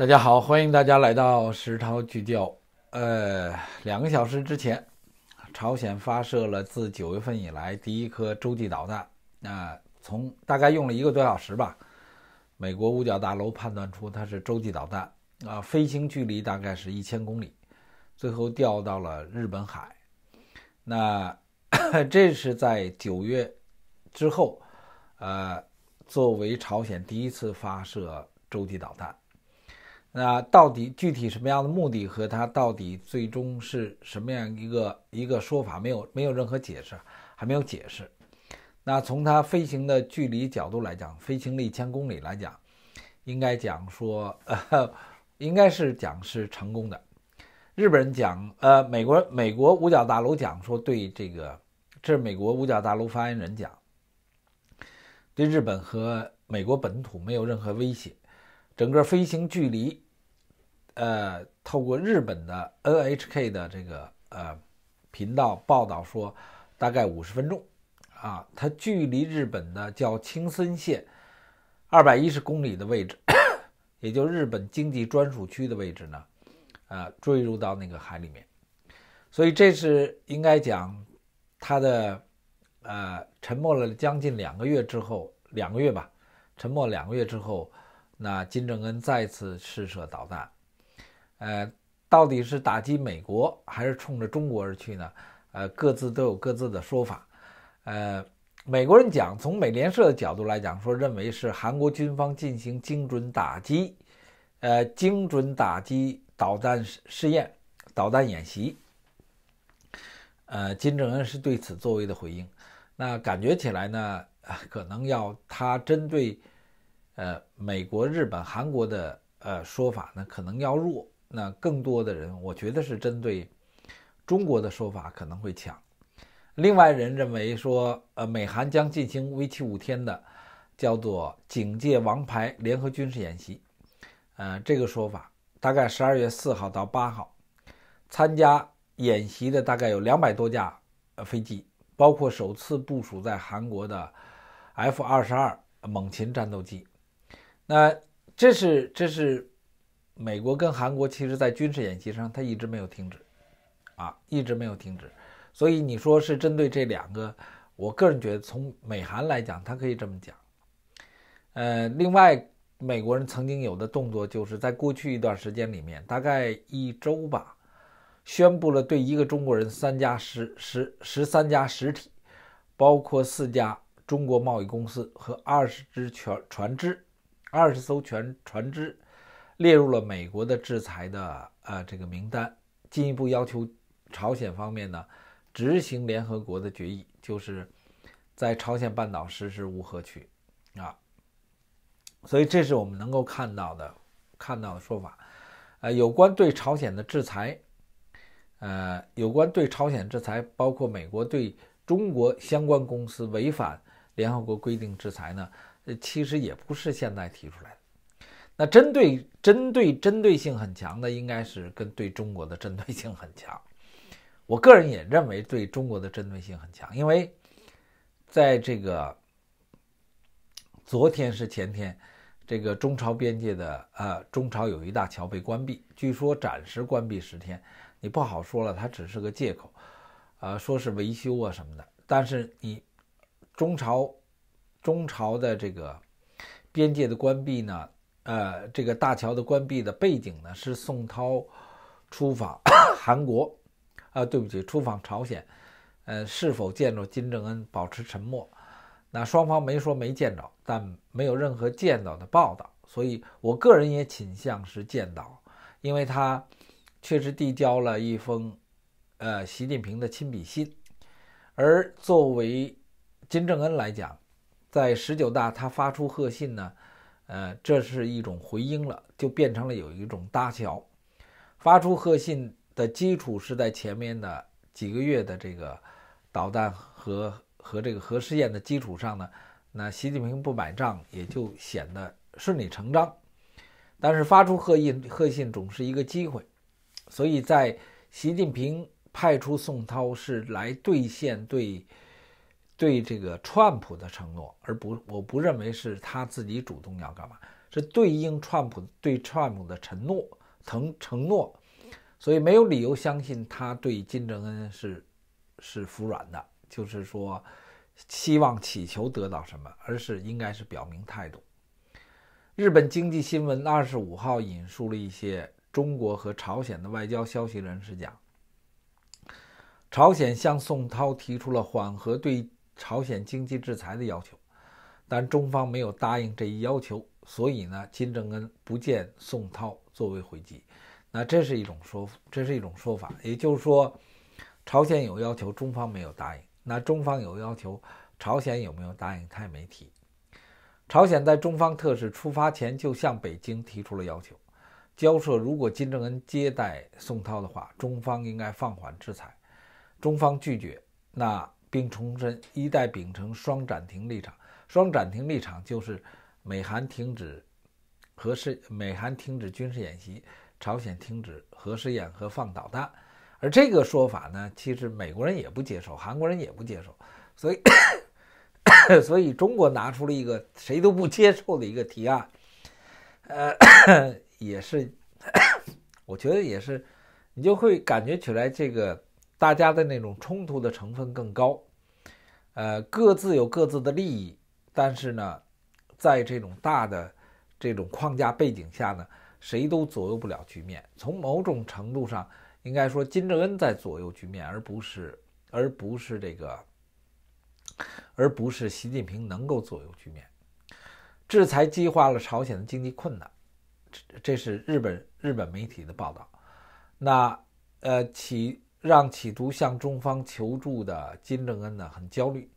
大家好，欢迎大家来到时涛聚焦。呃，两个小时之前，朝鲜发射了自九月份以来第一颗洲际导弹。那从大概用了一个多小时吧，美国五角大楼判断出它是洲际导弹。啊，飞行距离大概是一千公里，最后掉到了日本海。那 这是在九月之后，呃，作为朝鲜第一次发射洲际导弹。那到底具体什么样的目的和它到底最终是什么样一个一个说法，没有没有任何解释，还没有解释。那从它飞行的距离角度来讲，飞行了一千公里来讲，应该讲说，呃、应该是讲是成功的。日本人讲，呃，美国美国五角大楼讲说，对这个，这是美国五角大楼发言人讲，对日本和美国本土没有任何威胁。整个飞行距离，呃，透过日本的 NHK 的这个呃频道报道说，大概五十分钟啊，它距离日本的叫青森县二百一十公里的位置，也就日本经济专属区的位置呢，呃，坠入到那个海里面。所以这是应该讲，它的呃沉没了将近两个月之后，两个月吧，沉没两个月之后。那金正恩再次试射导弹，呃，到底是打击美国还是冲着中国而去呢？呃，各自都有各自的说法。呃，美国人讲，从美联社的角度来讲，说认为是韩国军方进行精准打击，呃，精准打击导弹试验、导弹演习。呃，金正恩是对此作为的回应。那感觉起来呢，可能要他针对。呃，美国、日本、韩国的呃说法呢，可能要弱；那更多的人，我觉得是针对中国的说法可能会强。另外，人认为说，呃，美韩将进行为期五天的叫做“警戒王牌”联合军事演习。呃，这个说法大概十二月四号到八号，参加演习的大概有两百多架飞机，包括首次部署在韩国的 F 二十二猛禽战斗机。那这是这是美国跟韩国，其实在军事演习上，它一直没有停止，啊，一直没有停止。所以你说是针对这两个，我个人觉得从美韩来讲，它可以这么讲。呃，另外，美国人曾经有的动作就是在过去一段时间里面，大概一周吧，宣布了对一个中国人三家实实十三家实体，包括四家中国贸易公司和二十只船船只。二十艘船船只列入了美国的制裁的呃这个名单，进一步要求朝鲜方面呢执行联合国的决议，就是在朝鲜半岛实施无核区啊。所以这是我们能够看到的看到的说法。呃，有关对朝鲜的制裁，呃，有关对朝鲜制裁，包括美国对中国相关公司违反联合国规定制裁呢。这其实也不是现在提出来的。那针对针对针对性很强的，应该是跟对中国的针对性很强。我个人也认为对中国的针对性很强，因为在这个昨天是前天，这个中朝边界的呃中朝友谊大桥被关闭，据说暂时关闭十天，你不好说了，它只是个借口，呃，说是维修啊什么的。但是你中朝。中朝的这个边界的关闭呢？呃，这个大桥的关闭的背景呢是宋涛出访 韩国，啊，对不起，出访朝鲜。呃，是否见着金正恩？保持沉默。那双方没说没见着，但没有任何见到的报道。所以，我个人也倾向是见到，因为他确实递交了一封呃习近平的亲笔信。而作为金正恩来讲，在十九大，他发出贺信呢，呃，这是一种回应了，就变成了有一种搭桥。发出贺信的基础是在前面的几个月的这个导弹和和这个核试验的基础上呢，那习近平不买账也就显得顺理成章。但是发出贺信贺信总是一个机会，所以在习近平派出宋涛是来兑现对。对这个川普的承诺，而不，我不认为是他自己主动要干嘛，是对应川普对川普的承诺承承诺，所以没有理由相信他对金正恩是是服软的，就是说希望祈求得到什么，而是应该是表明态度。日本经济新闻二十五号引述了一些中国和朝鲜的外交消息人士讲，朝鲜向宋涛提出了缓和对。朝鲜经济制裁的要求，但中方没有答应这一要求，所以呢，金正恩不见宋涛作为回击。那这是一种说，这是一种说法，也就是说，朝鲜有要求，中方没有答应；那中方有要求，朝鲜有没有答应？他也没提。朝鲜在中方特使出发前就向北京提出了要求，交涉。如果金正恩接待宋涛的话，中方应该放缓制裁。中方拒绝那。并重申，一代秉承双暂停立场。双暂停立场就是美韩停止核试，美韩停止军事演习，朝鲜停止核试验和放导弹。而这个说法呢，其实美国人也不接受，韩国人也不接受。所以，所以中国拿出了一个谁都不接受的一个提案。呃，也是，我觉得也是，你就会感觉起来这个。大家的那种冲突的成分更高，呃，各自有各自的利益，但是呢，在这种大的这种框架背景下呢，谁都左右不了局面。从某种程度上，应该说金正恩在左右局面，而不是而不是这个，而不是习近平能够左右局面。制裁激化了朝鲜的经济困难，这这是日本日本媒体的报道。那呃，起让企图向中方求助的金正恩呢很焦虑，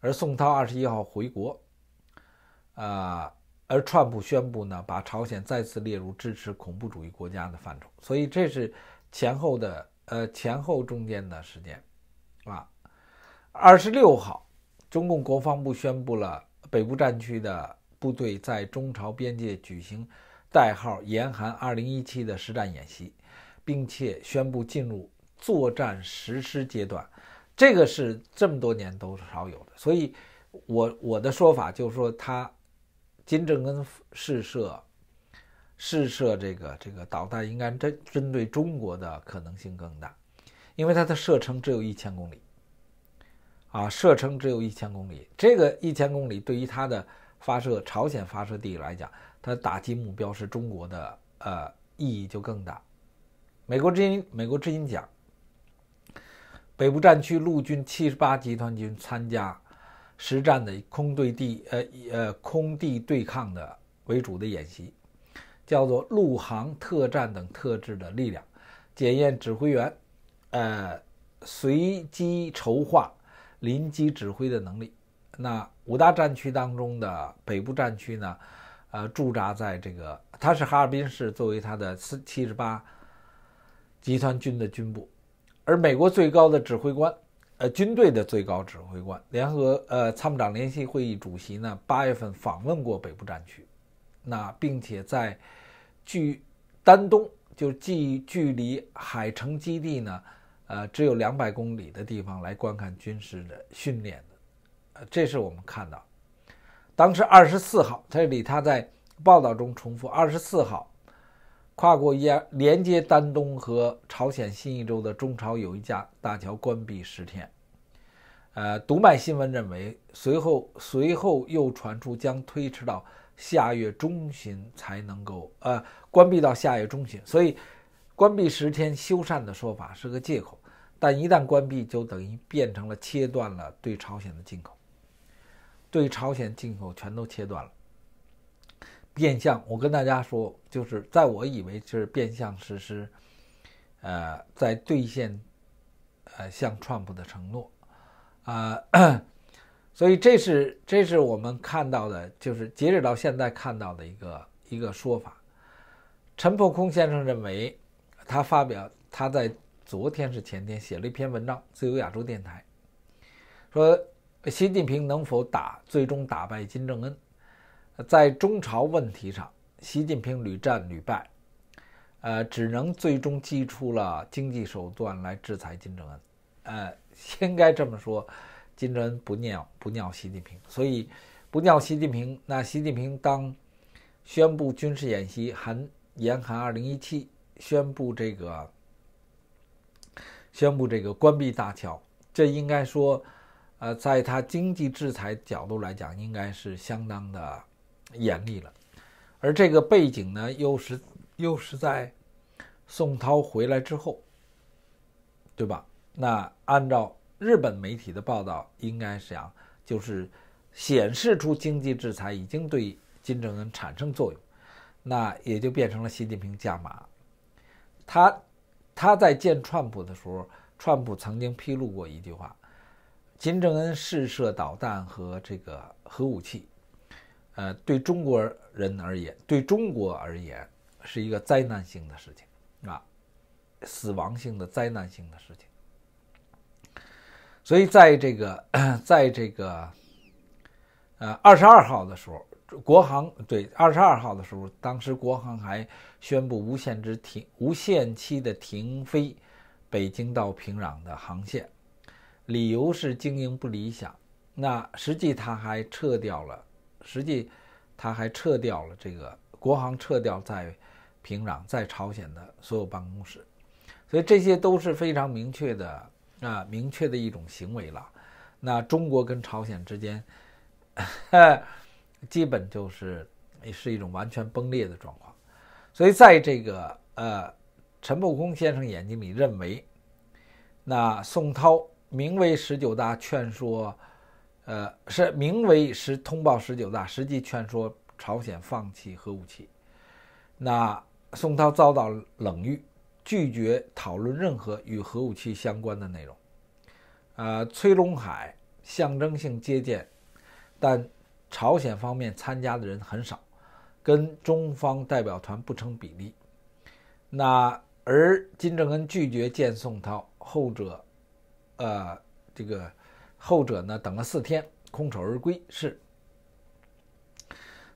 而宋涛二十一号回国，呃，而川普宣布呢把朝鲜再次列入支持恐怖主义国家的范畴，所以这是前后的呃前后中间的时间，啊，二十六号，中共国防部宣布了北部战区的部队在中朝边界举行代号“严寒二零一七”的实战演习，并且宣布进入。作战实施阶段，这个是这么多年都少有的，所以我我的说法就是说，他金正恩试射试射这个这个导弹，应该针针对中国的可能性更大，因为它的射程只有一千公里啊，射程只有一千公里。这个一千公里对于它的发射朝鲜发射地来讲，它打击目标是中国的，呃，意义就更大。美国之音美国之音讲。北部战区陆军七十八集团军参加实战的空对地、呃、呃空地对抗的为主的演习，叫做陆航特战等特制的力量，检验指挥员、呃随机筹划、临机指挥的能力。那五大战区当中的北部战区呢，呃驻扎在这个，它是哈尔滨市作为它的七七十八集团军的军部。而美国最高的指挥官，呃，军队的最高指挥官，联合呃参谋长联席会议主席呢，八月份访问过北部战区，那并且在距丹东，就距距离海城基地呢，呃，只有两百公里的地方来观看军事的训练的，呃，这是我们看到，当时二十四号，这里他在报道中重复二十四号。跨过一连接丹东和朝鲜新义州的中朝友谊架大桥关闭十天，呃，读卖新闻认为随后随后又传出将推迟到下月中旬才能够呃关闭到下月中旬，所以关闭十天修缮的说法是个借口，但一旦关闭就等于变成了切断了对朝鲜的进口，对朝鲜进口全都切断了。变相，我跟大家说，就是在我以为是变相实施，呃，在兑现，呃，向川普的承诺，啊，所以这是这是我们看到的，就是截止到现在看到的一个一个说法。陈破空先生认为，他发表他在昨天是前天写了一篇文章，《自由亚洲电台》，说习近平能否打最终打败金正恩？在中朝问题上，习近平屡战屡败，呃，只能最终祭出了经济手段来制裁金正恩。呃，应该这么说，金正恩不尿不尿习近平，所以不尿习近平。那习近平当宣布军事演习韩严寒二零一七，宣布这个宣布这个关闭大桥，这应该说，呃，在他经济制裁角度来讲，应该是相当的。严厉了，而这个背景呢，又是又是在宋涛回来之后，对吧？那按照日本媒体的报道，应该讲就是显示出经济制裁已经对金正恩产生作用，那也就变成了习近平加码。他他在见川普的时候，川普曾经披露过一句话：金正恩试射导弹和这个核武器。呃，对中国人而言，对中国而言，是一个灾难性的事情啊，死亡性的灾难性的事情。所以，在这个，在这个，呃，二十二号的时候，国航对二十二号的时候，当时国航还宣布无限之停、无限期的停飞北京到平壤的航线，理由是经营不理想。那实际他还撤掉了。实际，他还撤掉了这个国航撤掉在平壤、在朝鲜的所有办公室，所以这些都是非常明确的啊，明确的一种行为了。那中国跟朝鲜之间，基本就是是一种完全崩裂的状况。所以在这个呃，陈慕公先生眼睛里认为，那宋涛名为十九大劝说。呃，是名为是通报十九大，实际劝说朝鲜放弃核武器。那宋涛遭到冷遇，拒绝讨论任何与核武器相关的内容。呃，崔龙海象征性接见，但朝鲜方面参加的人很少，跟中方代表团不成比例。那而金正恩拒绝见宋涛，后者呃这个。后者呢，等了四天，空手而归。是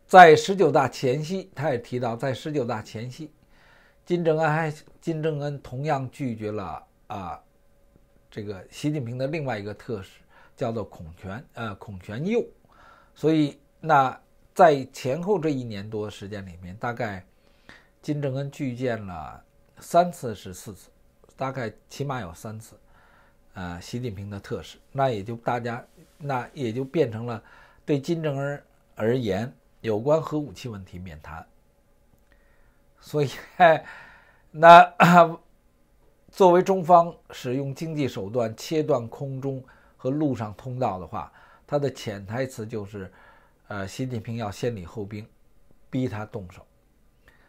在十九大前夕，他也提到，在十九大前夕，金正恩还金正恩同样拒绝了啊，这个习近平的另外一个特使，叫做孔权，呃，孔权佑。所以，那在前后这一年多时间里面，大概金正恩拒见了三次，是四次，大概起码有三次。呃，习近平的特使，那也就大家，那也就变成了对金正恩而言，有关核武器问题免谈。所以，那 作为中方使用经济手段切断空中和陆上通道的话，它的潜台词就是，呃，习近平要先礼后兵，逼他动手。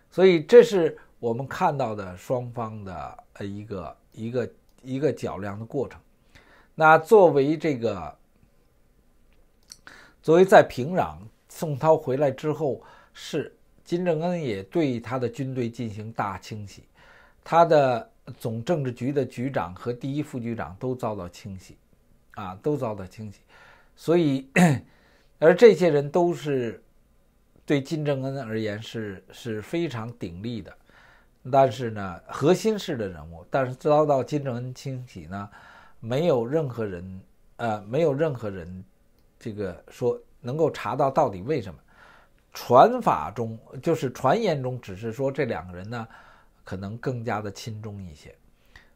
所以，这是我们看到的双方的呃一个一个。一个较量的过程。那作为这个，作为在平壤，宋涛回来之后，是金正恩也对他的军队进行大清洗，他的总政治局的局长和第一副局长都遭到清洗，啊，都遭到清洗。所以，而这些人都是对金正恩而言是是非常鼎力的。但是呢，核心式的人物，但是遭到金正恩清洗呢，没有任何人，呃，没有任何人，这个说能够查到到底为什么。传法中就是传言中，只是说这两个人呢，可能更加的亲中一些。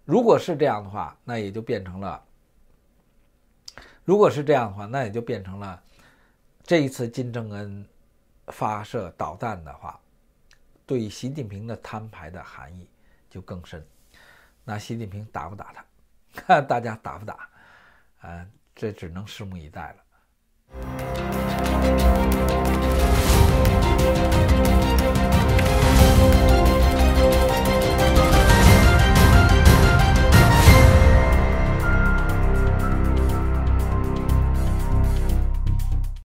如果是这样的话，那也就变成了；如果是这样的话，那也就变成了，这一次金正恩发射导弹的话。对习近平的摊牌的含义就更深。那习近平打不打他？看 大家打不打？呃，这只能拭目以待了。